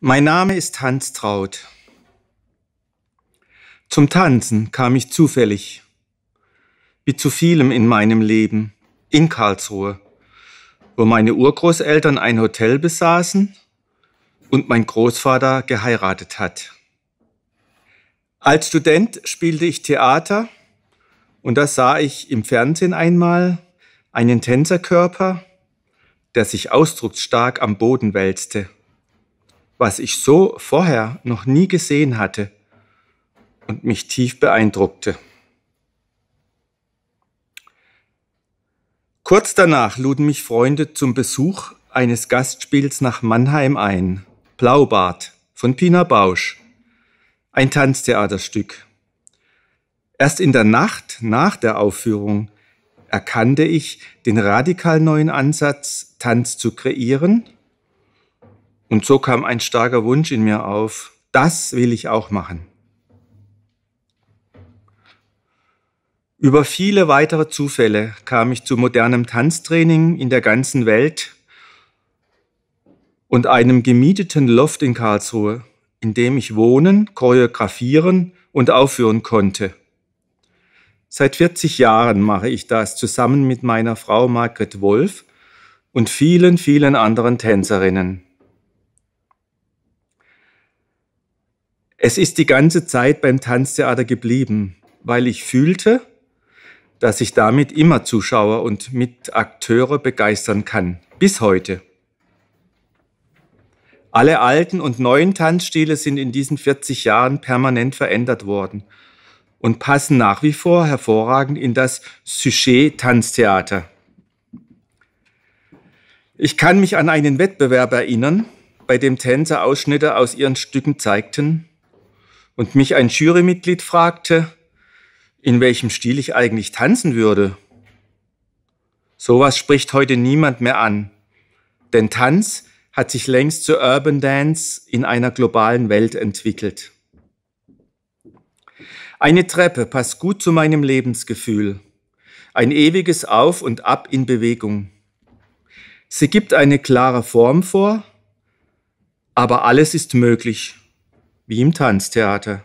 Mein Name ist Hans Traut. Zum Tanzen kam ich zufällig, wie zu vielem in meinem Leben, in Karlsruhe, wo meine Urgroßeltern ein Hotel besaßen und mein Großvater geheiratet hat. Als Student spielte ich Theater und da sah ich im Fernsehen einmal einen Tänzerkörper, der sich ausdrucksstark am Boden wälzte was ich so vorher noch nie gesehen hatte und mich tief beeindruckte. Kurz danach luden mich Freunde zum Besuch eines Gastspiels nach Mannheim ein, Blaubart von Pina Bausch, ein Tanztheaterstück. Erst in der Nacht nach der Aufführung erkannte ich den radikal neuen Ansatz, Tanz zu kreieren und so kam ein starker Wunsch in mir auf, das will ich auch machen. Über viele weitere Zufälle kam ich zu modernem Tanztraining in der ganzen Welt und einem gemieteten Loft in Karlsruhe, in dem ich wohnen, choreografieren und aufführen konnte. Seit 40 Jahren mache ich das zusammen mit meiner Frau Margret Wolf und vielen, vielen anderen Tänzerinnen. Es ist die ganze Zeit beim Tanztheater geblieben, weil ich fühlte, dass ich damit immer Zuschauer und Mitakteure begeistern kann. Bis heute. Alle alten und neuen Tanzstile sind in diesen 40 Jahren permanent verändert worden und passen nach wie vor hervorragend in das Sujet-Tanztheater. Ich kann mich an einen Wettbewerb erinnern, bei dem Tänzer Ausschnitte aus ihren Stücken zeigten, und mich ein Jurymitglied fragte, in welchem Stil ich eigentlich tanzen würde. Sowas spricht heute niemand mehr an, denn Tanz hat sich längst zur Urban Dance in einer globalen Welt entwickelt. Eine Treppe passt gut zu meinem Lebensgefühl, ein ewiges Auf und Ab in Bewegung. Sie gibt eine klare Form vor, aber alles ist möglich. Wie im Tanztheater.